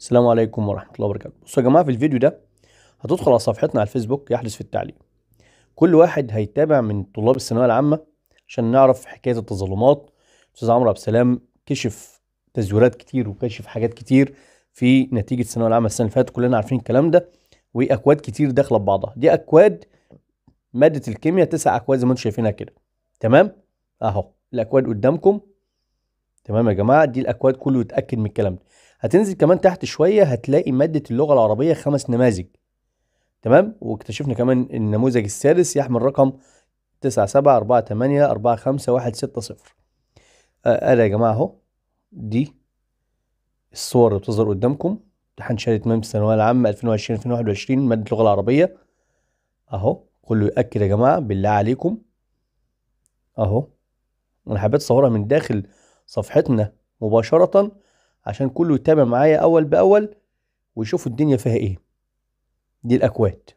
السلام عليكم ورحمه الله وبركاته بصوا يا جماعه في الفيديو ده هتدخل على صفحتنا على الفيسبوك يحدث في التعليم كل واحد هيتابع من طلاب الثانويه العامه عشان نعرف حكايه التظلمات استاذ عمرو عبد السلام كشف تزويرات كتير وكشف حاجات كتير في نتيجه الثانويه العامه السنه اللي فاتت كلنا عارفين الكلام ده واكواد كتير داخله ببعضها دي اكواد ماده الكيمياء تسع اكواد زي ما انتم شايفينها كده تمام اهو الاكواد قدامكم تمام يا جماعه دي الاكواد كله يتاكد من الكلام ده هتنزل كمان تحت شويه هتلاقي ماده اللغه العربيه خمس نماذج تمام واكتشفنا كمان النموذج السادس يحمل رقم صفر ادي آه، يا جماعه اهو دي الصور اللي بتظهر قدامكم امتحان شهاده مام الثانويه العامه 2020 2021 ماده اللغه العربيه اهو كله ياكد يا جماعه بالله عليكم اهو انا حبيت اصورها من داخل صفحتنا مباشره عشان كله يتابع معايا اول باول ويشوفوا الدنيا فيها ايه دي الاكواد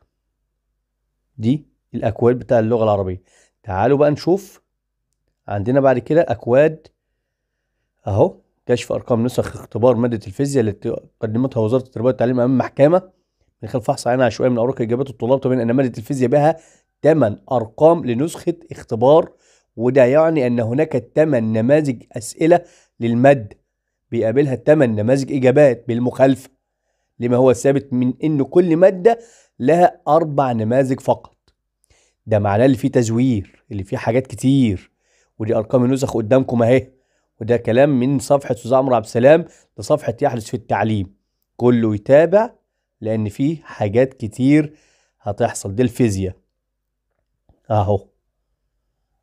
دي الاكواد بتاع اللغه العربيه تعالوا بقى نشوف عندنا بعد كده اكواد اهو كشف ارقام نسخ اختبار ماده الفيزياء التي قدمتها وزاره التربيه والتعليم امام محكمه من خلال فحص عينها عشوائي من اوراق اجابات الطلاب تبين ان ماده الفيزياء بها 8 ارقام لنسخه اختبار وده يعني ان هناك 8 نماذج اسئله للماده بيقابلها الثمان نماذج إجابات بالمخالفة لما هو ثابت من إن كل مادة لها أربع نماذج فقط ده معناه اللي فيه تزوير اللي فيه حاجات كتير ودي أرقام النسخ قدامكم أهي وده كلام من صفحة أستاذ عمرو عبد السلام لصفحة يحدث في التعليم كله يتابع لأن فيه حاجات كتير هتحصل دي الفيزياء أهو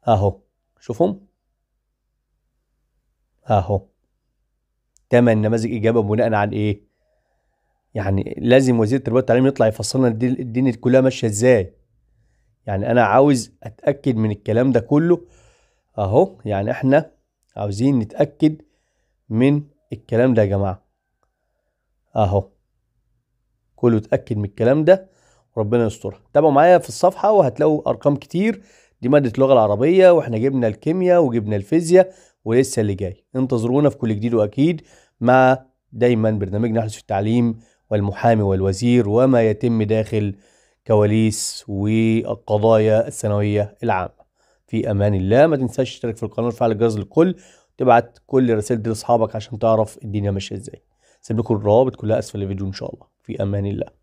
أهو شوفهم أهو 8 نماذج اجابه بناء على ايه؟ يعني لازم وزير التربيه والتعليم يطلع يفصلنا الدنيا كلها ماشيه ازاي يعني انا عاوز اتاكد من الكلام ده كله اهو يعني احنا عاوزين نتاكد من الكلام ده يا جماعه اهو كله اتاكد من الكلام ده وربنا يسترها تابعوا معايا في الصفحه وهتلاقوا ارقام كتير دي ماده اللغه العربيه واحنا جبنا الكيمياء وجبنا الفيزياء ولسه اللي جاي انتظرونا في كل جديد واكيد مع دايما برنامجنا حدث في التعليم والمحامي والوزير وما يتم داخل كواليس والقضايا الثانويه العامه في امان الله ما تنساش تشترك في القناه وتفعل الجرس للكل تبعت كل رسالة دي لاصحابك عشان تعرف الدنيا ماشيه ازاي سيب لكم الروابط كلها اسفل الفيديو ان شاء الله في امان الله